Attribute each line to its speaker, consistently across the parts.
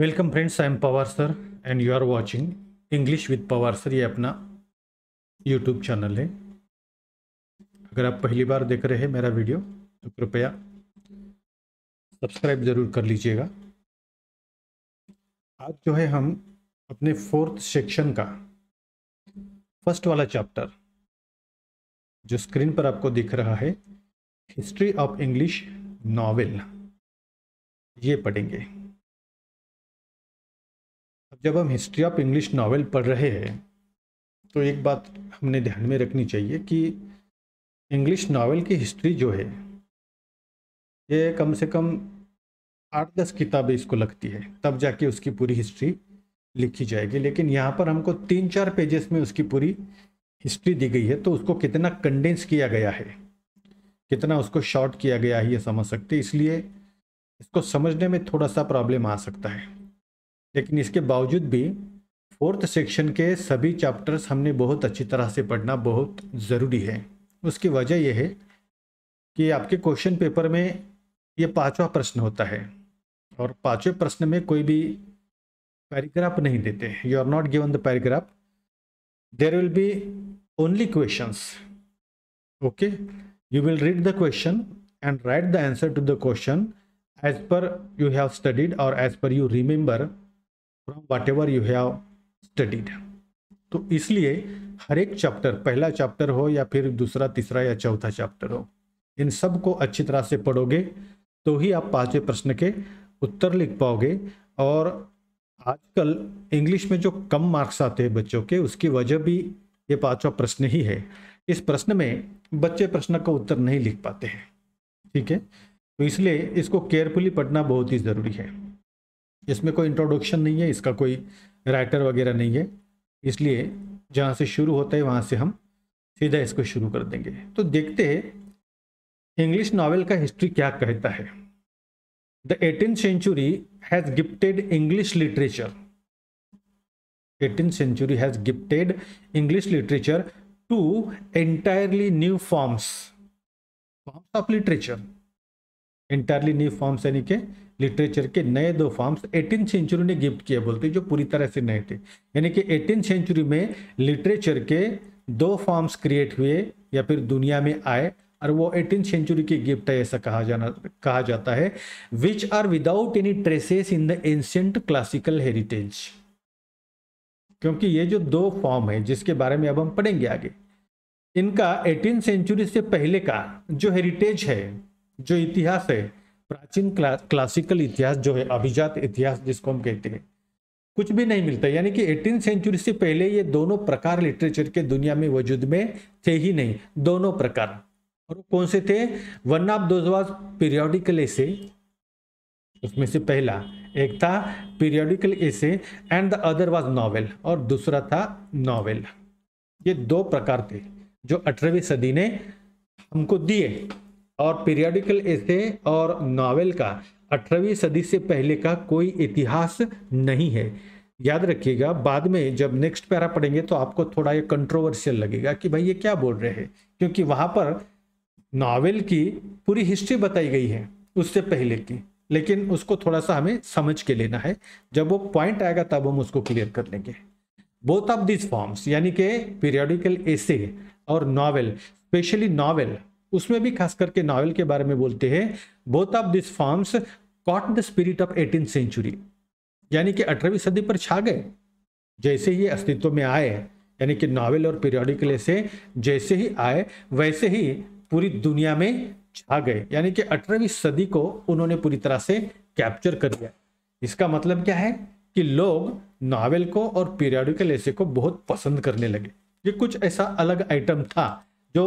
Speaker 1: Welcome friends I am Pawar sir and you are watching English with Pawar sir ये अपना YouTube channel है अगर आप पहली बार देख रहे हैं मेरा वीडियो तो कृपया सब्सक्राइब ज़रूर कर लीजिएगा आज जो है हम अपने फोर्थ सेक्शन का फर्स्ट वाला चैप्टर जो स्क्रीन पर आपको दिख रहा है हिस्ट्री ऑफ इंग्लिश नॉवेल ये पढ़ेंगे अब जब हम हिस्ट्री ऑफ इंग्लिश नावल पढ़ रहे हैं तो एक बात हमने ध्यान में रखनी चाहिए कि इंग्लिश नावल की हिस्ट्री जो है ये कम से कम आठ दस किताबें इसको लगती है तब जाके उसकी पूरी हिस्ट्री लिखी जाएगी लेकिन यहाँ पर हमको तीन चार पेजेस में उसकी पूरी हिस्ट्री दी गई है तो उसको कितना कंडेंस किया गया है कितना उसको शॉर्ट किया गया है ये समझ सकते इसलिए इसको समझने में थोड़ा सा प्रॉब्लम आ सकता है लेकिन इसके बावजूद भी फोर्थ सेक्शन के सभी चैप्टर्स हमने बहुत अच्छी तरह से पढ़ना बहुत ज़रूरी है उसकी वजह यह है कि आपके क्वेश्चन पेपर में ये पांचवा प्रश्न होता है और पाँचवें प्रश्न में कोई भी पैराग्राफ नहीं देते you are not given the paragraph there will be only questions okay you will read the question and write the answer to the question as per you have studied और as per you remember from whatever you have studied तो इसलिए हर एक chapter पहला chapter हो या फिर दूसरा तीसरा या चौथा चैप्टर हो इन सब को अच्छी तरह से पढ़ोगे तो ही आप पांचवें प्रश्न के उत्तर लिख पाओगे और आजकल इंग्लिश में जो कम मार्क्स आते हैं बच्चों के उसकी वजह भी ये पांचवा प्रश्न ही है इस प्रश्न में बच्चे प्रश्न का उत्तर नहीं लिख पाते हैं ठीक है तो इसलिए इसको केयरफुली पढ़ना बहुत ही ज़रूरी है इसमें कोई इंट्रोडक्शन नहीं है इसका कोई राइटर वगैरह नहीं है इसलिए जहाँ से शुरू होता है वहाँ से हम सीधा इसको शुरू कर देंगे तो देखते हैं इंग्लिश नावल का हिस्ट्री क्या कहता है the eighteen century has gifted English literature eighteen century has gifted English literature two entirely new forms forms of literature entirely new forms यानी कि लिटरेचर के नए दो फॉर्म्स एटीन सेंचुरी ने गिफ्ट किए बोलते जो पूरी तरह से नए थे यानी कि एटीन सेंचुरी में लिटरेचर के दो फॉर्म्स क्रिएट हुए या फिर दुनिया में आए और वो एटीन सेंचुरी की गिफ्ट है ऐसा कहा जाना कहा जाता है which are without any traces in the ancient classical heritage क्योंकि ये जो दो फॉर्म है जिसके बारे में अब हम पढ़ेंगे आगे इनका एटीन सेंचुरी से पहले का जो हेरिटेज है जो इतिहास है प्राचीन क्ला, क्लासिकल इतिहास जो है अभिजात इतिहास जिसको हम कहते हैं कुछ भी नहीं मिलता यानी कि एटीन सेंचुरी से पहले ये दोनों प्रकार लिटरेचर के दुनिया में वजूद में थे ही नहीं दोनों प्रकार और कौन से थे वन ऑफ पीरियोडिकल ऐसे उसमें से पहला एक था periodical essay and the other was novel और दूसरा था नॉवेल ये दो प्रकार थे जो अठारहवीं सदी ने हमको दिए और पीरियडिकल ऐसे और नावल का अठारहवीं सदी से पहले का कोई इतिहास नहीं है याद रखिएगा बाद में जब नेक्स्ट पैरा पढ़ेंगे तो आपको थोड़ा ये कंट्रोवर्शियल लगेगा कि भाई ये क्या बोल रहे हैं क्योंकि वहाँ पर नावल की पूरी हिस्ट्री बताई गई है उससे पहले की लेकिन उसको थोड़ा सा हमें समझ के लेना है जब वो पॉइंट आएगा तब हम उसको क्लियर कर लेंगे बोथ ऑफ दिस फॉर्म्स यानी कि पीरियडिकल ऐसे और नावल स्पेशली नावल उसमें भी खास करके नावल के बारे में बोलते हैं both of this forms caught the spirit of eighteen century यानी कि अठारहवीं सदी पर छा गए जैसे ही अस्तित्व में आए यानी कि नावल और पीरियोडिकल ऐसे जैसे ही आए वैसे ही पूरी दुनिया में छा गए यानी कि अठारहवीं सदी को उन्होंने पूरी तरह से कैप्चर कर दिया इसका मतलब क्या है कि लोग नावल को और पीरियोडिकल ऐसे को बहुत पसंद करने लगे ये कुछ ऐसा अलग आइटम था जो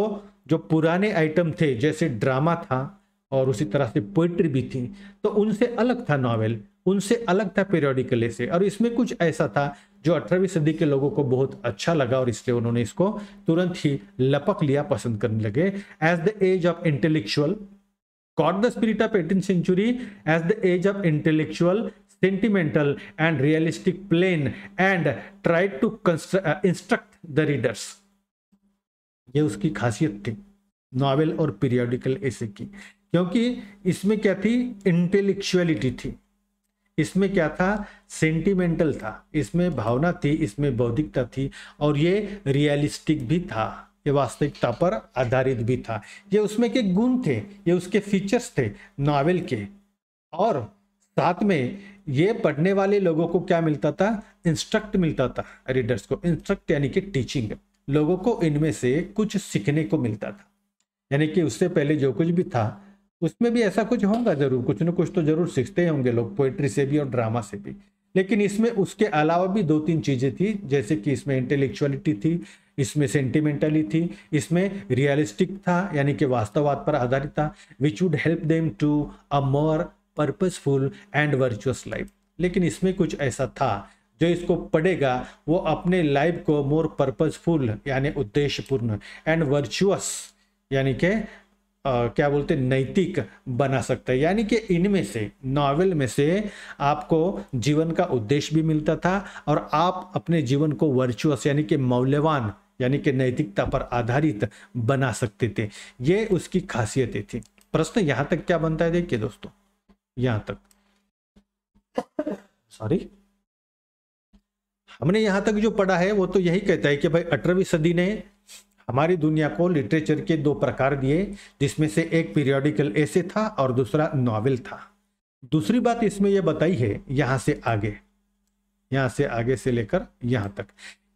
Speaker 1: जो पुराने आइटम थे जैसे ड्रामा था और उसी तरह से पोइट्री भी थी तो उनसे अलग था नॉवेल उनसे अलग था पीरियोडिकली से और इसमें कुछ ऐसा था जो अठारहवीं सदी के लोगों को बहुत अच्छा लगा और इसलिए उन्होंने इसको तुरंत ही लपक लिया पसंद करने लगे as the age of intellectual caught the spirit of eighteen century as the age of intellectual sentimental and realistic plain and tried to instruct the readers ये उसकी खासियत थी नावल और पीरियोडिकल ऐसे की क्योंकि इसमें क्या थी इंटेलेक्चुअलिटी थी इसमें क्या था सेंटिमेंटल था इसमें भावना थी इसमें बौद्धिकता थी और ये रियलिस्टिक भी था ये वास्तविकता पर आधारित भी था ये उसमें के गुण थे ये उसके फीचर्स थे नावल के और साथ में ये पढ़ने वाले लोगों को क्या मिलता था इंस्ट्रक्ट मिलता था रीडर्स को इंस्ट्रक्ट यानी कि टीचिंग लोगों को इनमें से कुछ सीखने को मिलता था यानी कि उससे पहले जो कुछ भी था उसमें भी ऐसा कुछ होगा जरूर कुछ ना कुछ तो जरूर सीखते ही होंगे लोग पोइट्री से भी और ड्रामा से भी लेकिन इसमें उसके अलावा भी दो तीन चीज़ें थी जैसे कि इसमें इंटेलेक्चुअलिटी थी इसमें सेंटिमेंटली थी इसमें रियलिस्टिक था यानी कि वास्तववाद पर आधारित था which would help them to a more purposeful and virtuous life लेकिन इसमें कुछ ऐसा था जो इसको पढ़ेगा वो अपने लाइफ को मोर पर्पजफुल यानी उद्देश्यपूर्ण एंड वर्चुअस यानी के Uh, क्या बोलते नैतिक बना सकता है यानी कि इनमें से नॉवेल में से आपको जीवन का उद्देश्य भी मिलता था और आप अपने जीवन को वर्चुअस यानी कि मौल्यवान यानी कि नैतिकता पर आधारित बना सकते थे ये उसकी खासियतें थी प्रश्न यहां तक क्या बनता है देखिए दोस्तों यहां तक सॉरी हमने यहाँ तक जो पढ़ा है वो तो यही कहता है कि भाई अठारहवीं सदी ने हमारी दुनिया को लिटरेचर के दो प्रकार दिए जिसमें से एक पीरियोडिकल ऐसे था और दूसरा नॉवेल था दूसरी बात इसमें यह बताई है यहां से आगे यहां से आगे से लेकर यहाँ तक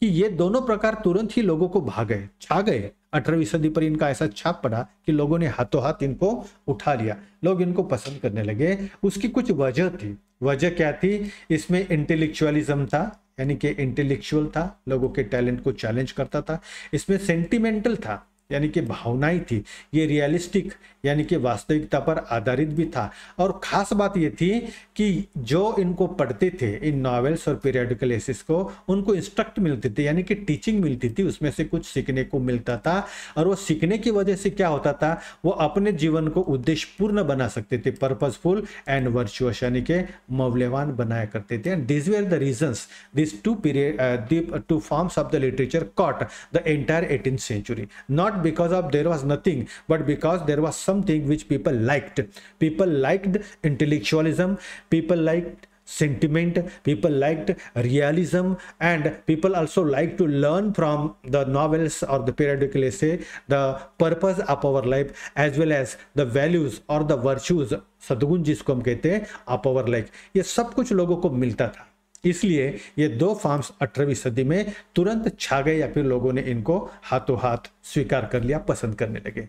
Speaker 1: कि ये दोनों प्रकार तुरंत ही लोगों को भाग गए छा गए अठारहवीं सदी पर इनका ऐसा छाप पड़ा कि लोगों ने हाथों हाथ इनको उठा लिया लोग इनको पसंद करने लगे उसकी कुछ वजह थी वजह क्या थी इसमें इंटेलेक्चुअलिज्म था यानी कि इंटेलेक्चुअल था लोगों के टैलेंट को चैलेंज करता था इसमें सेंटिमेंटल था यानी कि भावनाएं थी ये रियलिस्टिक यानी कि वास्तविकता पर आधारित भी था और ख़ास बात ये थी कि जो इनको पढ़ते थे इन नॉवेल्स और पीरियडिकल एसिस को उनको इंस्ट्रक्ट मिलते थे यानी कि टीचिंग मिलती थी उसमें से कुछ सीखने को मिलता था और वो सीखने की वजह से क्या होता था वो अपने जीवन को उद्देश्यपूर्ण बना सकते थे पर्पजफुल एंड वर्चुअस यानी कि मौल्यवान बनाया करते थे and these were the reasons this two period two forms of the literature caught the entire eighteen century not because of there was nothing but because there was something which people liked people liked intellectualism people liked sentiment people liked realism and people also like to learn from the novels or the periodical essay the purpose of our life as well as the values or the virtues sadgun jisko hum kehte hain of our life ye sab kuch logo ko milta tha इसलिए ये दो forms अठारहवीं सदी में तुरंत छा गए या फिर लोगों ने इनको हाथों हाथ स्वीकार कर लिया पसंद करने लगे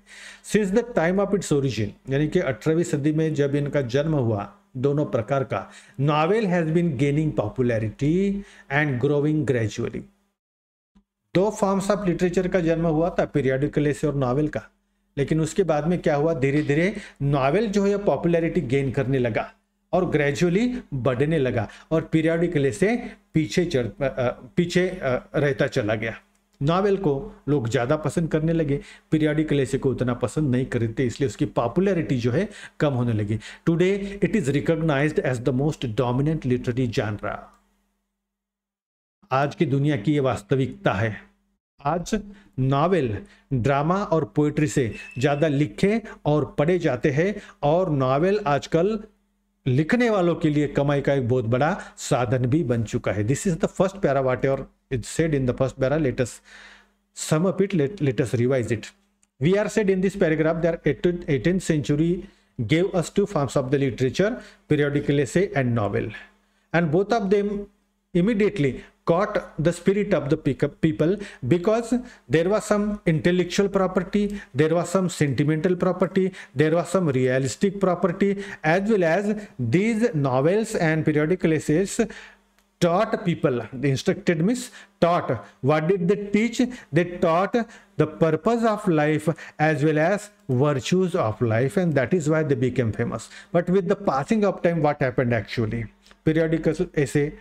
Speaker 1: since the time of its origin यानी कि अठारहवीं सदी में जब इनका जन्म हुआ दोनों प्रकार का novel has been gaining popularity and growing gradually दो फॉर्म्स ऑफ लिटरेचर का जन्म हुआ था से और नॉवेल का लेकिन उसके बाद में क्या हुआ धीरे धीरे नॉवेल जो है पॉपुलैरिटी गेन करने लगा और ग्रेजुअली बढ़ने लगा और पीरियडिकली से पीछे चल पीछे रहता चला गया नावल को लोग ज़्यादा पसंद करने लगे पीरियडिक से को उतना पसंद नहीं करते इसलिए उसकी पॉपुलैरिटी जो है कम होने लगी today it is recognised as the most dominant literary genre आज की दुनिया की ये वास्तविकता है आज नावल ड्रामा और पोइट्री से ज़्यादा लिखे और पढ़े जाते हैं और नावल आजकल लिखने वालों के लिए कमाई का एक बहुत बड़ा साधन भी बन चुका है this is the first para वाटे और it said in the first para let's sum up it let's revise it we are said in this paragraph they are eighteen century gave us two forms of the literature periodical essay and novel and both of them immediately caught the spirit of the people because there was some intellectual property, there was some sentimental property, there was some realistic property, as well as these novels and periodical essays taught people they instructed miss taught what did they teach they taught the purpose of life as well as virtues of life and that is why they became famous but with the passing of time what happened actually periodical essay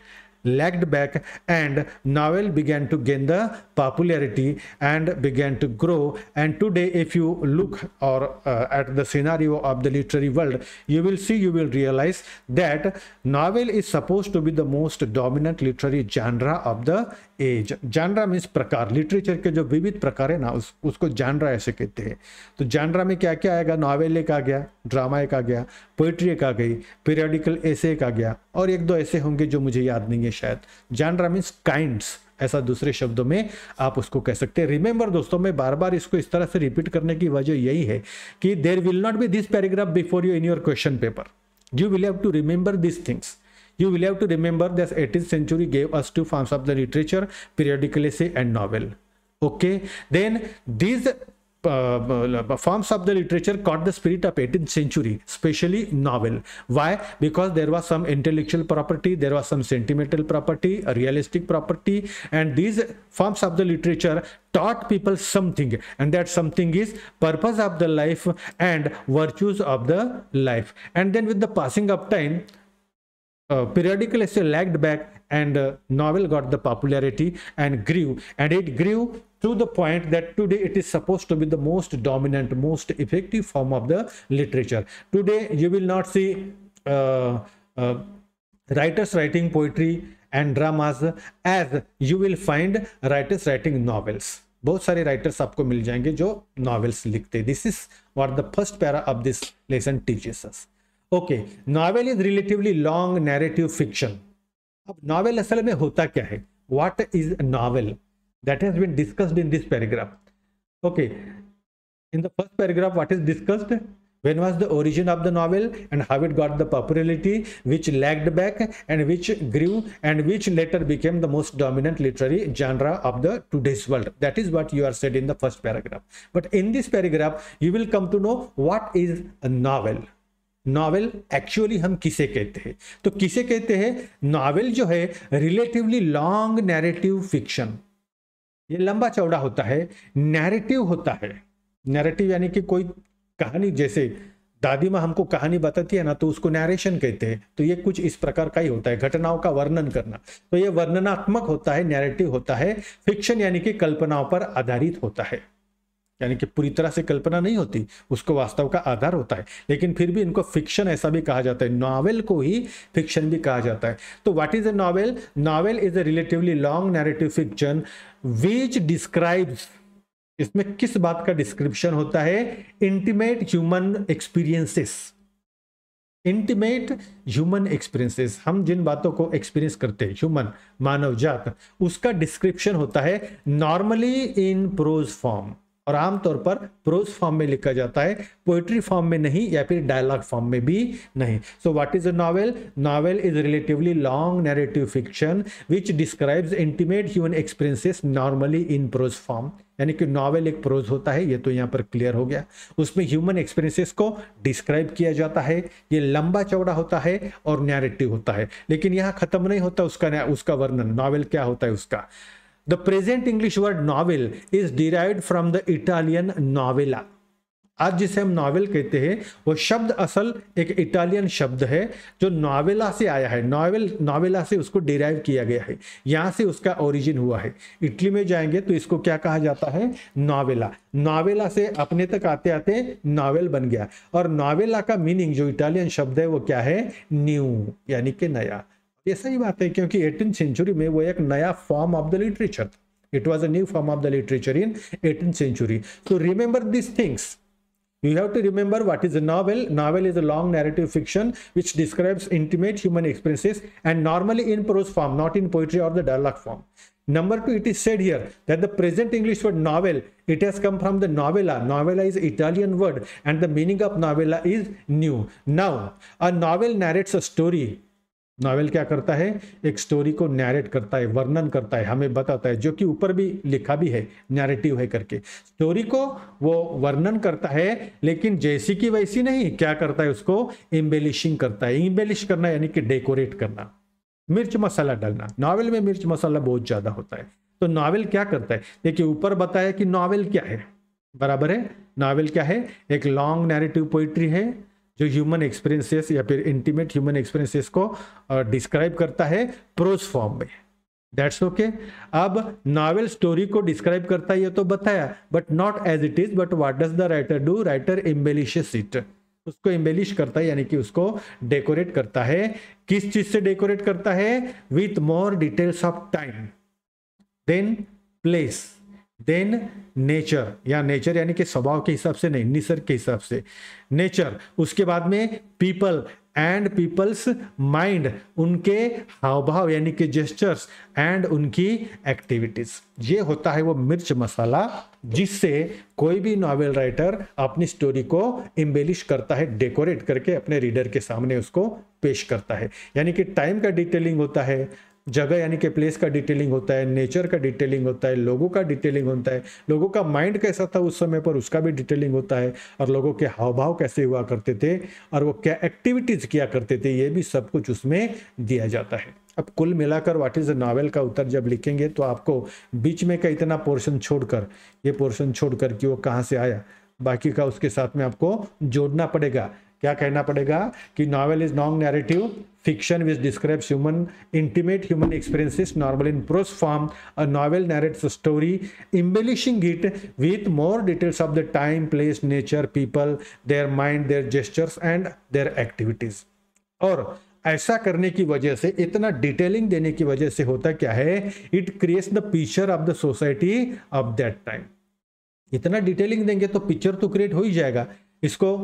Speaker 1: lagged back and novel began to gain the popularity and began to grow and today if you look or uh, at the scenario of the literary world you will see you will realize that novel is supposed to be the most dominant literary genre of the as genre means प्रकार literature के जो विविध प्रकार है ना उस उसको जानरा ऐसे कहते हैं तो जानरा में क्या क्या आएगा नॉवेल एक आ गया ड्रामा एक आ गया पोइट्री एक आ गई पीरियडिकल ऐसे एक आ गया और एक दो ऐसे होंगे जो मुझे याद नहीं है शायद जानरा मीन्स काइंड्स ऐसा दूसरे शब्दों में आप उसको कह सकते हैं रिमेंबर दोस्तों मैं बार बार इसको इस तरह से रिपीट करने की वजह यही है कि there will not be this paragraph before you in your question paper you will have to remember this things You will have to remember that 18th century gave us two forms of the literature, periodical essay and novel. Okay, then these uh, uh, forms of the literature caught the spirit of 18th century especially novel why because there was some intellectual property there was some sentimental property realistic property and these forms of the literature taught people something and that something is purpose of the life and virtues of the life and then with the passing of time Periodically uh, periodical lagged back and uh, novel got the popularity and grew and it grew to the point that today it is supposed to be the most dominant most effective form of the literature today you will not see uh, uh writers writing poetry and dramas as you will find writers writing novels बहुत सारे writers आपको मिल जाएंगे जो novels लिखते is what the first para of this lesson teaches us. Okay novel is relatively long narrative fiction अब novel असल में होता क्या है what is novel that has been discussed in this paragraph okay in the first paragraph what is discussed when was the origin of the novel and how it got the popularity which lagged back and which grew and which later became the most dominant literary genre of the today's world that is what you are said in the first paragraph but in this paragraph you will come to know what is a novel novel actually हम किसे कहते हैं तो किसे कहते हैं novel जो है रिलेटिवली लॉन्ग नैरेटिव फिक्शन ये लंबा चौड़ा होता है नैरेटिव होता है नैरेटिव यानी कि कोई कहानी जैसे दादी माँ हमको कहानी बताती है ना तो उसको नैरेशन कहते हैं तो ये कुछ इस प्रकार का ही होता है घटनाओं का वर्णन करना तो ये वर्णनात्मक होता है नैरेटिव होता है फिक्शन यानी कि कल्पनाओं पर आधारित होता है यानी कि पूरी तरह से कल्पना नहीं होती उसको वास्तव का आधार होता है लेकिन फिर भी इनको फिक्शन ऐसा भी कहा जाता है नावल को ही फिक्शन भी कहा जाता है तो what is a novel novel is a relatively long narrative fiction which describes इसमें किस बात का डिस्क्रिप्शन होता है intimate human experiences intimate human experiences हम जिन बातों को एक्सपीरियंस करते हैं ह्यूमन मानव जात उसका डिस्क्रिप्शन होता है नॉर्मली इन प्रोज फॉर्म और आमतौर पर प्रोज फॉर्म में लिखा जाता है पोइट्री फॉर्म में नहीं या फिर डायलॉग फॉर्म में भी नहीं so what is a novel novel is relatively long narrative fiction which describes intimate human experiences normally in prose form यानी कि नॉवेल एक प्रोज होता है ये तो यहाँ पर क्लियर हो गया उसमें ह्यूमन एक्सपीरियंसेस को डिस्क्राइब किया जाता है ये लंबा चौड़ा होता है और नैरेटिव होता है लेकिन यहाँ खत्म नहीं होता उसका उसका वर्णन नॉवेल क्या होता है उसका The present English word novel is derived from the Italian novella. आज जिसे हम नावल कहते हैं वो शब्द असल एक इटालियन शब्द है जो नावेला से आया है नावेल नावेला से उसको डिराइव किया गया है यहाँ से उसका ओरिजिन हुआ है इटली में जाएंगे तो इसको क्या कहा जाता है नावेला नावेला से अपने तक आते आते नावेल बन गया और नावेला का मीनिंग जो इटालियन शब्द है वो क्या है न्यू यानी कि नया ये सही बात है क्योंकि एटीन सेंचुरी में वो एक नया फॉर्म ऑफ द लिटरेचर था it was a new form of the literature in eighteen century so remember this things You have to remember what is a novel. Novel is a long narrative fiction which describes intimate human experiences and normally in prose form, not in poetry or the dialogue form. Number two, it is said here that the present English word novel, it has come from the novella. Novella is Italian word and the meaning of novella is new. Now, a novel narrates a story novel क्या करता है एक story को narrate करता है वर्णन करता है हमें बताता है जो कि ऊपर भी लिखा भी है नैरेटिव है करके स्टोरी को वो वर्णन करता है लेकिन जैसी की वैसी नहीं क्या करता है उसको एम्बेलिशिंग करता है एम्बेलिश करना यानी कि डेकोरेट करना मिर्च मसाला डालना नावल में मिर्च मसाला बहुत ज़्यादा होता है तो नावल क्या करता है देखिए ऊपर बताया कि नावल क्या है बराबर है नावल क्या है एक लॉन्ग नैरेटिव पोइट्री है जो ह्यूमन एक्सपीरियंसेस या फिर इंटीमेट ह्यूमन एक्सपीरियंसेस को डिस्क्राइब करता है प्रोज फॉर्म में दैट्स ओके okay. अब नावल स्टोरी को डिस्क्राइब करता है ये तो बताया but not as it is but what does the writer do writer embellishes it उसको एम्बेलिश करता है यानी कि उसको डेकोरेट करता है किस चीज से डेकोरेट करता है with more details of time then place then nature या नेचर यानी कि स्वभाव के हिसाब से नहीं निसर्ग के हिसाब से नेचर उसके बाद में पीपल एंड पीपल्स माइंड उनके हावभाव यानी कि जेस्टर्स एंड उनकी एक्टिविटीज ये होता है वो मिर्च मसाला जिससे कोई भी नॉवेल राइटर अपनी स्टोरी को एम्बेलिश करता है डेकोरेट करके अपने रीडर के सामने उसको पेश करता है यानी कि टाइम का डिटेलिंग होता है जगह यानी कि प्लेस का डिटेलिंग होता है नेचर का डिटेलिंग होता है लोगों का डिटेलिंग होता है लोगों का माइंड कैसा था उस समय पर उसका भी डिटेलिंग होता है और लोगों के हाव भाव कैसे हुआ करते थे और वो क्या एक्टिविटीज़ किया करते थे ये भी सब कुछ उसमें दिया जाता है अब कुल मिलाकर व्हाट इज़ अ नावल का उत्तर जब लिखेंगे तो आपको बीच में का इतना पोर्शन छोड़कर ये पोर्शन छोड़कर कि वो कहाँ से आया बाकी का उसके साथ में आपको जोड़ना पड़ेगा क्या कहना पड़ेगा कि novel is non narrative fiction which describes human intimate human experiences normal in prose form a novel narrate story embellishing it with more details of the time place nature people their mind their gestures and their activities और ऐसा करने की वजह से इतना detailing देने की वजह से होता क्या है it creates the picture of the society of that time इतना डिटेलिंग देंगे तो पिक्चर तो क्रिएट हो ही जाएगा इसको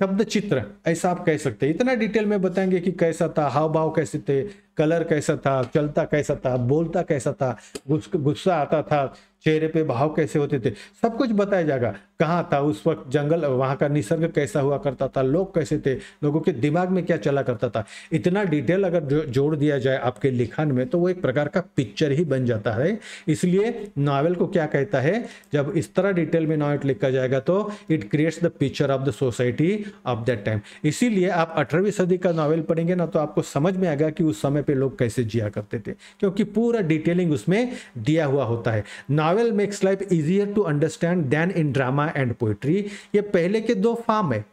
Speaker 1: शब्द चित्र ऐसा आप कह सकते हैं इतना डिटेल में बताएंगे कि कैसा था हाव भाव कैसे थे कलर कैसा था चलता कैसा था बोलता कैसा था गुस्सा आता था चेहरे पे भाव कैसे होते थे सब कुछ बताया जाएगा कहाँ था उस वक्त जंगल वहाँ का निसर्ग कैसा हुआ करता था लोग कैसे थे लोगों के दिमाग में क्या चला करता था इतना डिटेल अगर जो, जोड़ दिया जाए आपके लिखन में तो वो एक प्रकार का पिक्चर ही बन जाता है इसलिए नावल को क्या कहता है जब इस तरह डिटेल में नावल लिखा जाएगा तो it creates the picture of the society of that time इसीलिए आप अठारहवीं सदी का नावल पढ़ेंगे ना तो आपको समझ में आएगा कि उस समय पर लोग कैसे जिया करते थे क्योंकि पूरा डिटेलिंग उसमें दिया हुआ होता है novel makes life easier to understand than in drama and poetry ये पहले के दो फार्म है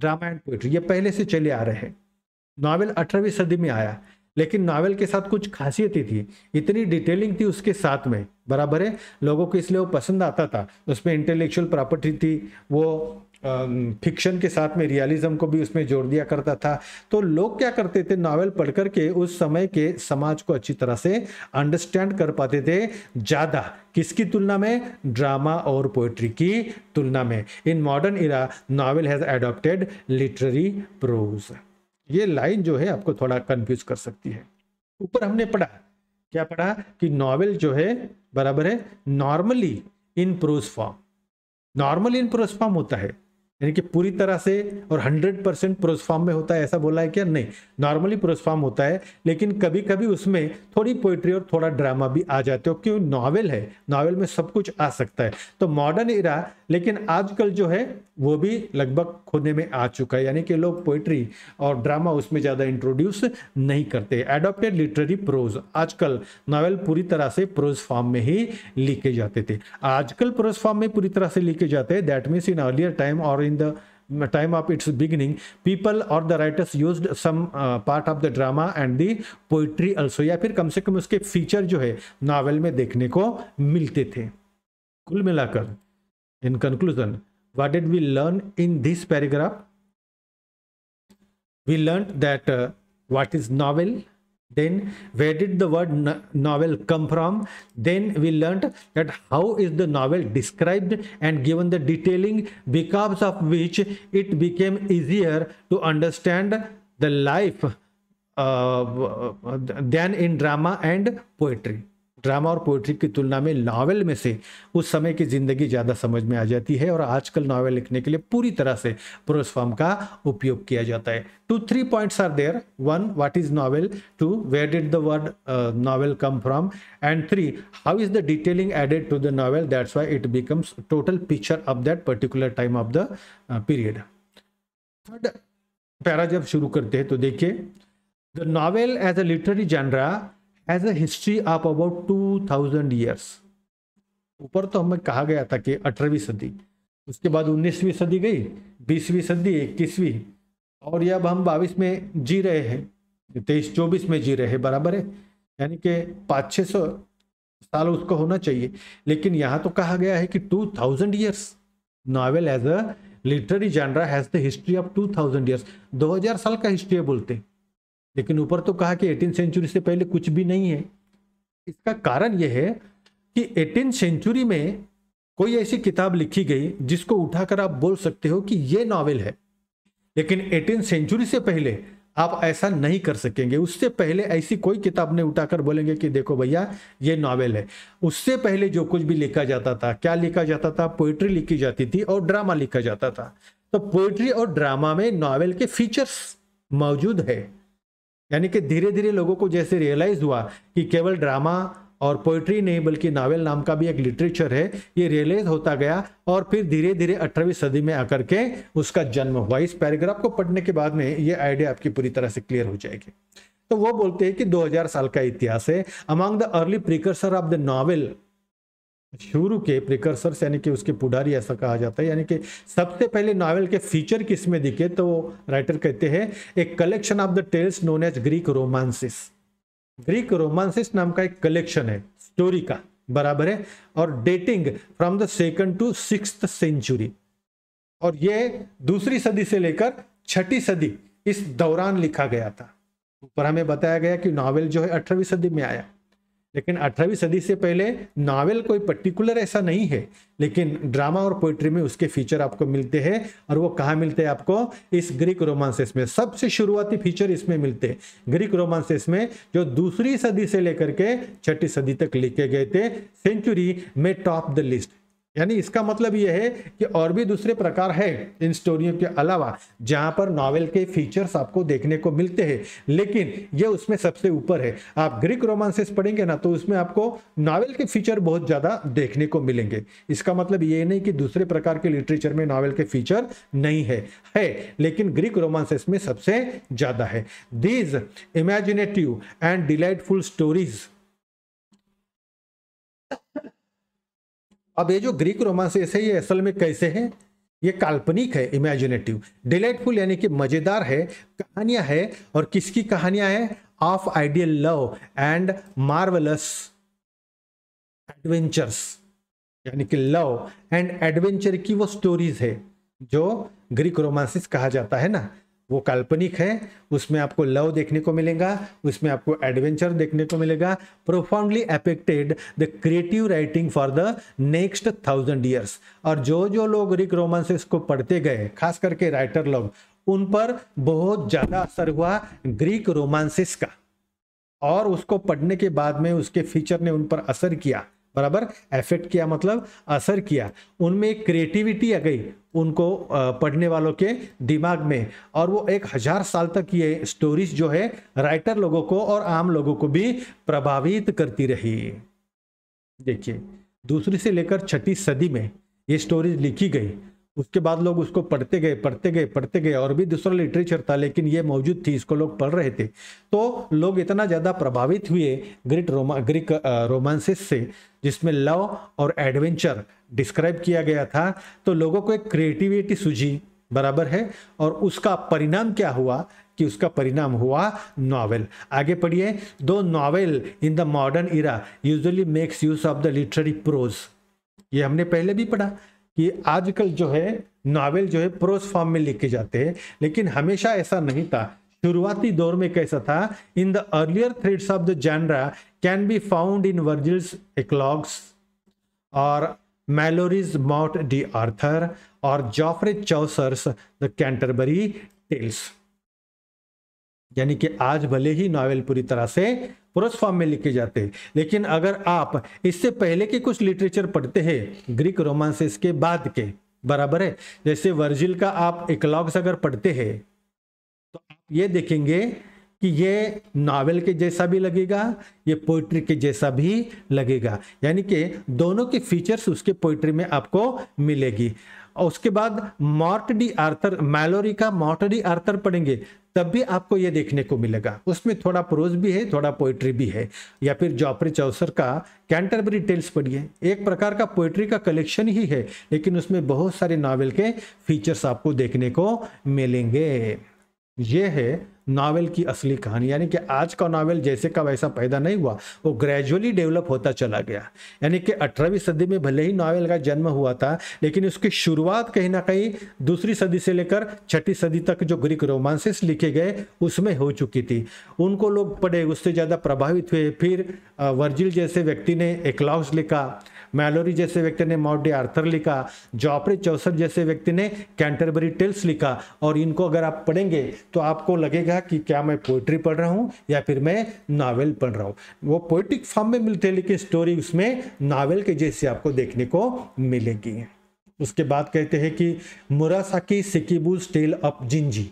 Speaker 1: ड्रामा एंड पोइट्री ये पहले से चले आ रहे हैं नावल अठारहवीं सदी में आया लेकिन नावल के साथ कुछ खासियतें थी इतनी डिटेलिंग थी उसके साथ में बराबर है लोगों को इसलिए वो पसंद आता था उसमें इंटेलेक्चुअल प्रॉपर्टी थी वो फिक्शन के साथ में रियलिज्म को भी उसमें जोड़ दिया करता था तो लोग क्या करते थे नावल पढ़ करके उस समय के समाज को अच्छी तरह से अंडरस्टैंड कर पाते थे ज़्यादा किसकी तुलना में ड्रामा और पोइट्री की तुलना में in modern era novel has adopted literary prose ये लाइन जो है आपको थोड़ा कंफ्यूज कर सकती है ऊपर हमने पढ़ा क्या पढ़ा कि नावल जो है बराबर है normally in prose form normal in prose form होता है यानी कि पूरी तरह से और 100 परसेंट प्रोसफॉर्म में होता है ऐसा बोला है क्या नहीं नॉर्मली प्रोसफॉर्म होता है लेकिन कभी कभी उसमें थोड़ी पोइट्री और थोड़ा ड्रामा भी आ जाते हो क्यों नॉवेल है नॉवेल में सब कुछ आ सकता है तो मॉडर्न इरा लेकिन आजकल जो है वो भी लगभग खोने में आ चुका है यानी कि लोग पोइट्री और ड्रामा उसमें ज़्यादा इंट्रोड्यूस नहीं करते एडोप्टेड लिटरेरी प्रोज आजकल नावल पूरी तरह से प्रोज फॉर्म में ही लिखे जाते थे आजकल प्रोज फॉर्म में पूरी तरह से लिखे जाते हैं that means in earlier time और in the time of its beginning people और the writers use some part of the drama and the poetry also या फिर कम से कम उसके फीचर जो है नावल में देखने को मिलते थे कुल मिलाकर In conclusion, what did we learn in this paragraph? We learned that uh, what is novel, then where did the word no novel come from, then we learned that how is the novel described and given the detailing because of which it became easier to understand the life uh, uh than in drama and poetry. Drama और poetry की तुलना में novel में से उस समय की ज़िंदगी ज़्यादा समझ में आ जाती है और आजकल नावल लिखने के लिए पूरी तरह से प्रोस फॉर्म का उपयोग किया जाता है two three points are there one what is novel two where did the word novel come from and three how is the detailing added to the novel that's why it becomes total picture of that particular time of the period third para जब शुरू करते हैं तो देखिए the novel as a literary genre as a history of about two thousand years ऊपर तो हमें कहा गया था कि अठारहवीं सदी उसके बाद उन्नीसवीं सदी गई बीसवीं सदी इक्कीसवीं और अब हम बाईस में जी रहे हैं तेईस चौबीस में जी रहे हैं बराबर है यानी कि पाँच छः सौ साल उसको होना चाहिए लेकिन यहाँ तो कहा गया है कि two thousand years novel as a literary genre has the history of two thousand years दो हजार साल का हिस्ट्री है बोलते हैं लेकिन ऊपर तो कहा कि एटीन सेंचुरी से पहले कुछ भी नहीं है इसका कारण यह है कि एटीन सेंचुरी में कोई ऐसी किताब लिखी गई जिसको उठाकर आप बोल सकते हो कि ये नॉवेल है लेकिन एटीन सेंचुरी से पहले आप ऐसा नहीं कर सकेंगे उससे पहले ऐसी कोई किताब नहीं उठाकर बोलेंगे कि देखो भैया ये नॉवेल है उससे पहले जो कुछ भी लिखा जाता था क्या लिखा जाता था पोइट्री लिखी जाती थी और ड्रामा लिखा जाता था तो पोइट्री और ड्रामा में नॉवेल के फीचर्स मौजूद है यानी कि धीरे धीरे लोगों को जैसे रियलाइज हुआ कि केवल ड्रामा और पोइट्री नहीं बल्कि नावल नाम का भी एक लिटरेचर है ये रियलाइज होता गया और फिर धीरे धीरे अठारहवीं सदी में आकर के उसका जन्म हुआ इस पैराग्राफ को पढ़ने के बाद में ये आइडिया आपकी पूरी तरह से क्लियर हो जाएगी तो वो बोलते हैं कि 2000 साल का इतिहास है among the early precursor of the novel शुरू के प्रिकर्सर्स यानी कि उसके पुडारी ऐसा कहा जाता है यानी कि सबसे पहले नावल के फीचर किस में दिखे तो राइटर कहते हैं एक collection of the tales known as Greek romances Greek romances नाम का एक कलेक्शन है स्टोरी का बराबर है और dating from the second to six century और यह दूसरी सदी से लेकर छठी सदी इस दौरान लिखा गया था ऊपर हमें बताया गया कि नॉवेल जो है अठारहवीं सदी में आया लेकिन 18वीं सदी से पहले नावल कोई पर्टिकुलर ऐसा नहीं है लेकिन ड्रामा और पोइट्री में उसके फीचर आपको मिलते हैं और वो कहाँ मिलते हैं आपको इस ग्रीक रोमांसेस में सबसे शुरुआती फीचर इसमें मिलते हैं ग्रीक रोमांसेस में जो दूसरी सदी से लेकर के छठी सदी तक लिखे गए थे सेंचुरी में टॉप द लिस्ट यानी इसका मतलब यह है कि और भी दूसरे प्रकार है इन स्टोरियों के अलावा जहां पर नावल के फीचर्स आपको देखने को मिलते हैं लेकिन यह उसमें सबसे ऊपर है आप ग्रीक रोमांसेस पढ़ेंगे ना तो उसमें आपको नावल के फीचर बहुत ज़्यादा देखने को मिलेंगे इसका मतलब ये नहीं कि दूसरे प्रकार के लिटरेचर में नावल के फीचर नहीं है है लेकिन ग्रीक रोमांसेस में सबसे ज़्यादा है these imaginative and delightful stories अब ये जो ग्रीक रोमांस ऐसे ये असल में कैसे है ये काल्पनिक है इमेजिनेटिव डिलाइटफुल यानी कि मज़ेदार है कहानियां है और किसकी कहानियां है of ideal love and marvellous adventures यानी कि लव एंड एडवेंचर की वो स्टोरीज है जो ग्रीक रोमांसिस कहा जाता है ना वो काल्पनिक है उसमें आपको लव देखने को मिलेगा उसमें आपको एडवेंचर देखने को मिलेगा profoundly affected the creative writing for the next thousand years और जो जो लोग रिक रोमांसिस को पढ़ते गए खास करके राइटर लोग उन पर बहुत ज़्यादा असर हुआ ग्रीक रोमांसिस का और उसको पढ़ने के बाद में उसके फीचर ने उन पर असर किया बराबर एफेक्ट किया मतलब असर किया उनमें क्रिएटिविटी आ गई उनको पढ़ने वालों के दिमाग में और वो एक हज़ार साल तक ये स्टोरीज जो है राइटर लोगों को और आम लोगों को भी प्रभावित करती रही देखिए दूसरी से लेकर छठी सदी में ये स्टोरीज लिखी गई उसके बाद लोग उसको पढ़ते गए पढ़ते गए पढ़ते गए और भी दूसरा लिटरेचर था लेकिन ये मौजूद थी इसको लोग पढ़ रहे थे तो लोग इतना ज़्यादा प्रभावित हुए ग्रीट रोमा ग्रीक रोमांसिस से जिसमें लव और एडवेंचर डिस्क्राइब किया गया था तो लोगों को एक क्रिएटिविटी सूझी बराबर है और उसका परिणाम क्या हुआ कि उसका परिणाम हुआ नॉवेल आगे पढ़िए दो novel in the modern era usually makes use of the literary prose ये हमने पहले भी पढ़ा कि आजकल जो है नावल जो है प्रोज फॉर्म में लिखे जाते हैं लेकिन हमेशा ऐसा नहीं था शुरुआती दौर में कैसा था in the earlier threads of the genre can be found in Virgil's eclogues और मैलोरिज माउट डी आर्थर और Geoffrey Chaucer's the Canterbury Tales यानी कि आज भले ही नावल पूरी तरह से पुरुष फॉर्म में लिखे जाते लेकिन अगर आप इससे पहले के कुछ लिटरेचर पढ़ते हैं ग्रीक रोमांसेस के बाद के बराबर है जैसे वर्जिल का आप इकलॉग्स अगर पढ़ते हैं तो आप ये देखेंगे कि ये नावल के जैसा भी लगेगा ये पोइट्री के जैसा भी लगेगा यानी कि दोनों के फीचर्स उसके पोइट्री में आपको मिलेगी और उसके बाद मॉर्ट डी आर्थर मैलोरी का मॉर्ट डी आर्थर पढ़ेंगे तब भी आपको ये देखने को मिलेगा उसमें थोड़ा प्रोज भी है थोड़ा पोइट्री भी है या फिर जॉफरी चौसर का कैंटरबरी टेल्स पढ़िए एक प्रकार का पोइट्री का कलेक्शन ही है लेकिन उसमें बहुत सारे नावल के फीचर्स आपको देखने को मिलेंगे ये है नावल की असली कहानी यानी कि आज का नावल जैसे का वैसा पैदा नहीं हुआ वो ग्रेजुअली डेवलप होता चला गया यानी कि अठारहवीं सदी में भले ही नावल का जन्म हुआ था लेकिन उसकी शुरुआत कहीं ना कहीं दूसरी सदी से लेकर छठी सदी तक जो ग्रीक रोमांसेस लिखे गए उसमें हो चुकी थी उनको लोग पढ़े उससे ज़्यादा प्रभावित हुए फिर वर्जिल जैसे व्यक्ति ने एकलाउस लिखा मैलोरी जैसे व्यक्ति ने माउंट आर्थर लिखा जॉपरे चौसर जैसे व्यक्ति ने कैंटरबरी टेल्स लिखा और इनको अगर आप पढ़ेंगे तो आपको लगेगा कि क्या मैं पोइट्री पढ़ रहा हूँ या फिर मैं नावल पढ़ रहा हूँ वो पोइट्रिक फॉर्म में मिलते हैं लेकिन स्टोरी उसमें नावल के जैसे आपको देखने को मिलेगी उसके बाद कहते हैं कि Murasaki Shikibu Tale of Genji